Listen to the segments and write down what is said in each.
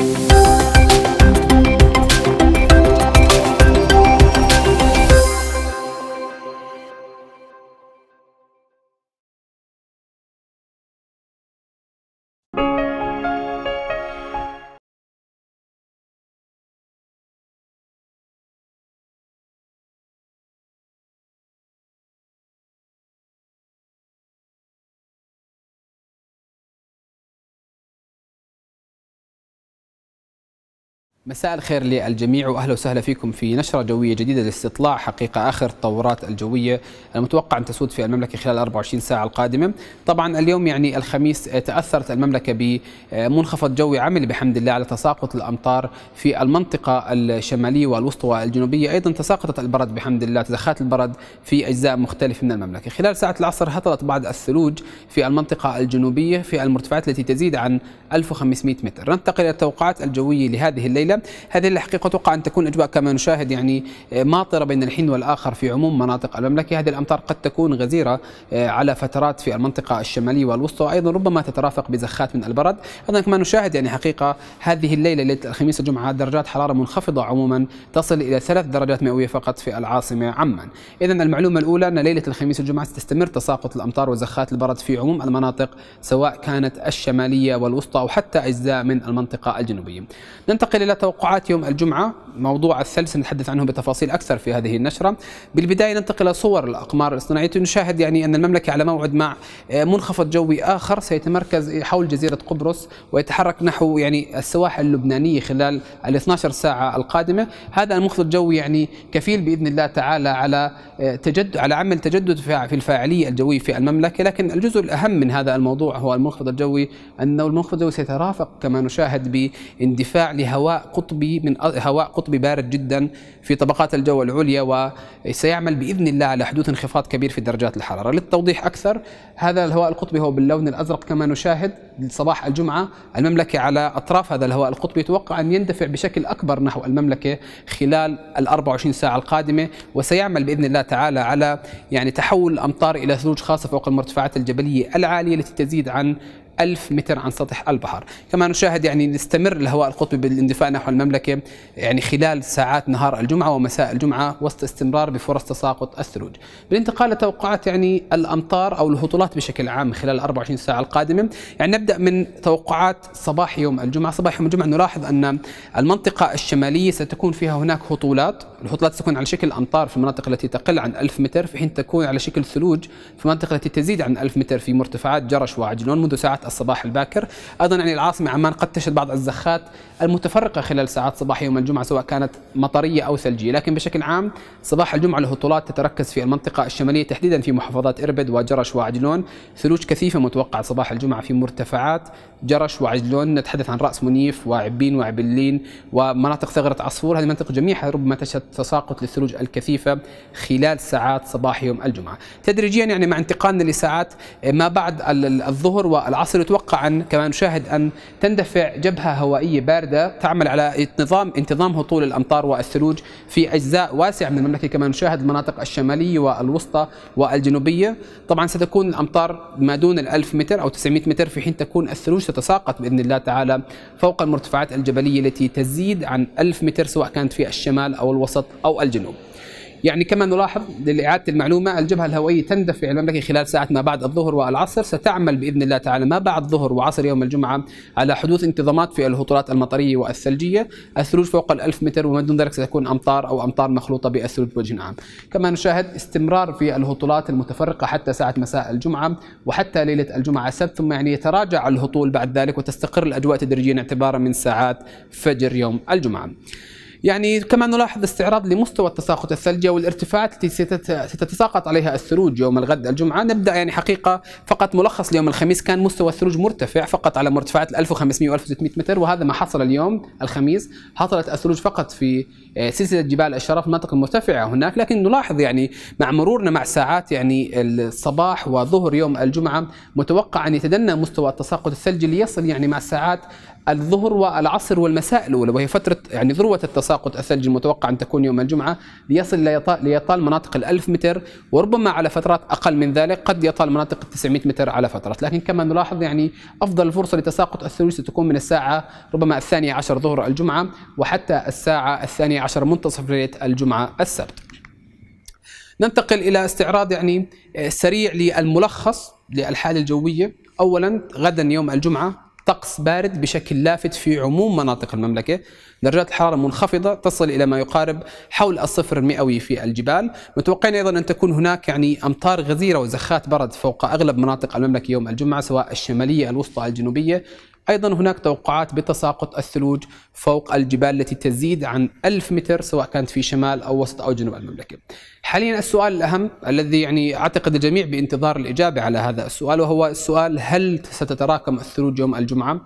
you مساء الخير للجميع واهلا وسهلا فيكم في نشره جويه جديده لاستطلاع حقيقه اخر التطورات الجويه المتوقع ان تسود في المملكه خلال 24 ساعه القادمه. طبعا اليوم يعني الخميس تاثرت المملكه بمنخفض جوي عمل بحمد الله على تساقط الامطار في المنطقه الشماليه والوسطى والجنوبيه، ايضا تساقطت البرد بحمد الله تدخلت البرد في اجزاء مختلفه من المملكه. خلال ساعه العصر هطلت بعض الثلوج في المنطقه الجنوبيه في المرتفعات التي تزيد عن 1500 متر. ننتقل الى التوقعات الجويه لهذه الليله الليله هذه الحقيقه اتوقع ان تكون اجواء كما نشاهد يعني آه، ماطره بين الحين والاخر في عموم مناطق المملكه هذه الامطار قد تكون غزيره آه، على فترات في المنطقه الشماليه والوسطى وايضا ربما تترافق بزخات من البرد ايضا كما نشاهد يعني حقيقه هذه الليله ليله الخميس الجمعه درجات حراره منخفضه عموما تصل الى ثلاث درجات مئويه فقط في العاصمه عمان اذا المعلومه الاولى ان ليله الخميس الجمعه ستستمر تساقط الامطار وزخات البرد في عموم المناطق سواء كانت الشماليه والوسطى او حتى اجزاء من المنطقه الجنوبيه ننتقل الى توقعات يوم الجمعة موضوع الثلج سنتحدث عنه بتفاصيل أكثر في هذه النشرة بالبداية ننتقل إلى صور الأقمار الاصطناعية نشاهد يعني أن المملكة على موعد مع آه، منخفض جوي آخر سيتمركز حول جزيرة قبرص ويتحرك نحو يعني السواحل اللبنانية خلال ال 12 ساعة القادمة هذا المنخفض الجوي يعني كفيل بإذن الله تعالى على آه، تجد على عمل تجدد في الفاعلية الجوية في المملكة لكن الجزء الأهم من هذا الموضوع هو المنخفض الجوي أنه المنخفض الجوي سيترافق كما نشاهد باندفاع لهواء قطبي من هواء قطبي بارد جدا في طبقات الجو العليا وسيعمل باذن الله على حدوث انخفاض كبير في درجات الحراره للتوضيح اكثر هذا الهواء القطبي هو باللون الازرق كما نشاهد صباح الجمعه المملكه على اطراف هذا الهواء القطبي يتوقع ان يندفع بشكل اكبر نحو المملكه خلال ال 24 ساعه القادمه وسيعمل باذن الله تعالى على يعني تحول الامطار الى ثلوج خاصه فوق المرتفعات الجبليه العاليه التي تزيد عن 1000 متر عن سطح البحر كما نشاهد يعني نستمر الهواء القطبي بالاندفاع نحو المملكة يعني خلال ساعات نهار الجمعة ومساء الجمعة وسط استمرار بفرص تساقط الثلوج بالانتقال لتوقعات يعني الأمطار أو الهطولات بشكل عام خلال 24 ساعة القادمة يعني نبدأ من توقعات صباح يوم الجمعة صباح يوم الجمعة نلاحظ أن المنطقة الشمالية ستكون فيها هناك هطولات الهطلات تكون على شكل أمطار في المناطق التي تقل عن 1000 متر في حين تكون على شكل ثلوج في المناطق التي تزيد عن 1000 متر في مرتفعات جرش وعجلون منذ ساعات الصباح الباكر أيضا يعني العاصمة عمان قد تشهد بعض الزخات المتفرقة خلال ساعات صباح يوم الجمعة سواء كانت مطرية أو ثلجية لكن بشكل عام صباح الجمعة الهطولات تتركز في المنطقة الشمالية تحديدا في محافظات إربد وجرش وعجلون ثلوج كثيفة متوقعة صباح الجمعة في مرتفعات جرش وعجلون نتحدث عن رأس منيف وعبين وعبلين ومناطق ثغرة عصفور هذه منطقه جميعها ربما تشهد تساقط للثلوج الكثيفة خلال ساعات صباح يوم الجمعة تدريجيا يعني مع انتقالنا لساعات ما بعد الظهر والعصر يتوقع أن كما نشاهد أن تندفع جبهة هوائية باردة تعمل على نظام انتظام هطول الأمطار والثلوج في أجزاء واسعة من المملكة كما نشاهد المناطق الشمالية والوسطى والجنوبية طبعا ستكون الأمطار ما دون الألف متر أو 900 متر في حين تكون الثلوج تتساقط بإذن الله تعالى فوق المرتفعات الجبلية التي تزيد عن 1000 متر سواء كانت في الشمال أو الوسط الوسط أو الجنوب يعني كما نلاحظ لإعادة المعلومة الجبهة الهوائية تندفع المملكة خلال ساعات ما بعد الظهر والعصر ستعمل بإذن الله تعالى ما بعد ظهر وعصر يوم الجمعة على حدوث انتظامات في الهطولات المطرية والثلجية الثلوج فوق الألف متر ومن دون ذلك ستكون أمطار أو أمطار مخلوطة بالثلوج بوجه عام كما نشاهد استمرار في الهطولات المتفرقة حتى ساعة مساء الجمعة وحتى ليلة الجمعة السبت ثم يعني يتراجع الهطول بعد ذلك وتستقر الأجواء تدريجيا اعتبارا من ساعات فجر يوم الجمعة يعني كما نلاحظ استعراض لمستوى التساقط الثلجي والارتفاعات التي ستتساقط عليها الثلوج يوم الغد الجمعة نبدأ يعني حقيقة فقط ملخص ليوم الخميس كان مستوى الثلوج مرتفع فقط على مرتفعات 1500 و 1600 متر وهذا ما حصل اليوم الخميس حصلت الثلوج فقط في آه، سلسلة جبال الشرف المناطق المرتفعة هناك لكن نلاحظ يعني مع مرورنا مع ساعات يعني الصباح وظهر يوم الجمعة متوقع أن يتدنى مستوى التساقط الثلجي ليصل يعني مع ساعات الظهر والعصر والمساء الأولى وهي فترة يعني ذروة التساقط تساقط الثلج المتوقع أن تكون يوم الجمعة ليصل ليطال مناطق ال1000 متر وربما على فترات أقل من ذلك قد يطال مناطق ال 900 متر على فترات لكن كما نلاحظ يعني أفضل فرصة لتساقط الثلوج ستكون من الساعة ربما الثانية عشر ظهر الجمعة وحتى الساعة الثانية عشر منتصف ليلة الجمعة السبت ننتقل إلى استعراض يعني سريع للملخص للحالة الجوية أولا غدا يوم الجمعة طقس بارد بشكل لافت في عموم مناطق المملكة درجات الحرارة منخفضة تصل إلى ما يقارب حول الصفر المئوي في الجبال متوقعين أيضا أن تكون هناك يعني أمطار غزيرة وزخات برد فوق أغلب مناطق المملكة يوم الجمعة سواء الشمالية الوسطى الجنوبية أيضا هناك توقعات بتساقط الثلوج فوق الجبال التي تزيد عن 1000 متر سواء كانت في شمال أو وسط أو جنوب المملكة حاليا السؤال الأهم الذي يعني أعتقد الجميع بانتظار الإجابة على هذا السؤال وهو السؤال هل ستتراكم الثلوج يوم الجمعة؟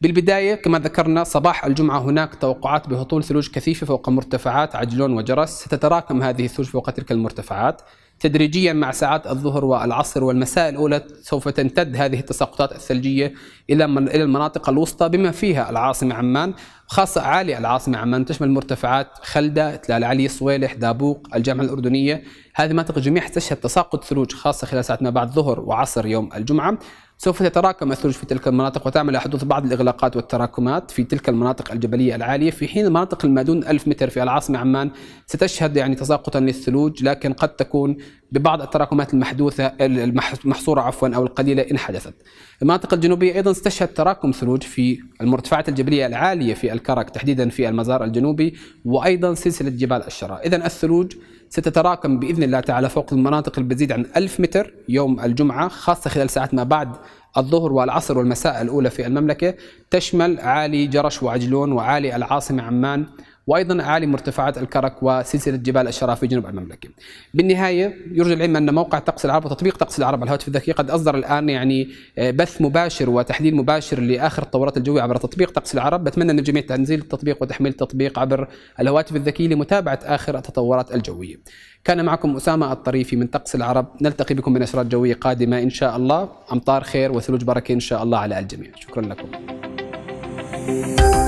بالبداية كما ذكرنا صباح الجمعة هناك توقعات بهطول ثلوج كثيفة فوق مرتفعات عجلون وجرس ستتراكم هذه الثلوج فوق تلك المرتفعات تدريجيا مع ساعات الظهر والعصر والمساء الأولى سوف تمتد هذه التساقطات الثلجية إلى إلى المناطق الوسطى بما فيها العاصمة عمان خاصة أعالي العاصمة عمان تشمل مرتفعات خلدة، تلال علي، صويلح، دابوق، الجامعة الأردنية هذه المناطق جميعها تشهد تساقط ثلوج خاصة خلال ساعات ما بعد ظهر وعصر يوم الجمعة سوف تتراكم الثلوج في تلك المناطق وتعمل حدوث بعض الإغلاقات والتراكمات في تلك المناطق الجبلية العالية في حين مناطق المادون 1000 متر في العاصمة عمان ستشهد يعني تساقطا للثلوج لكن قد تكون ببعض التراكمات المحدوثة المحصورة عفوا أو القليلة إن حدثت المناطق الجنوبية أيضا ستشهد تراكم ثلوج في المرتفعات الجبلية العالية في الكرك تحديدا في المزار الجنوبي وأيضا سلسلة جبال الشراء إذا الثلوج ستتراكم باذن الله تعالى فوق المناطق اللي بتزيد عن 1000 متر يوم الجمعه خاصه خلال ساعات ما بعد الظهر والعصر والمساء الاولى في المملكه تشمل عالي جرش وعجلون وعالي العاصمه عمان وايضا اعالي مرتفعات الكرك وسلسله جبال الشراف في جنوب المملكه. بالنهايه يرجى العلم ان موقع طقس العرب وتطبيق طقس العرب على الهاتف الذكي قد اصدر الان يعني آه، بث مباشر وتحليل مباشر لاخر التطورات الجويه عبر تطبيق طقس العرب، بتمنى ان الجميع تنزيل التطبيق وتحميل التطبيق عبر الهواتف الذكيه لمتابعه اخر التطورات الجويه. كان معكم اسامه الطريفي من طقس العرب، نلتقي بكم بنشرات جويه قادمه ان شاء الله، امطار خير وثلوج بركه ان شاء الله على الجميع، شكرا لكم.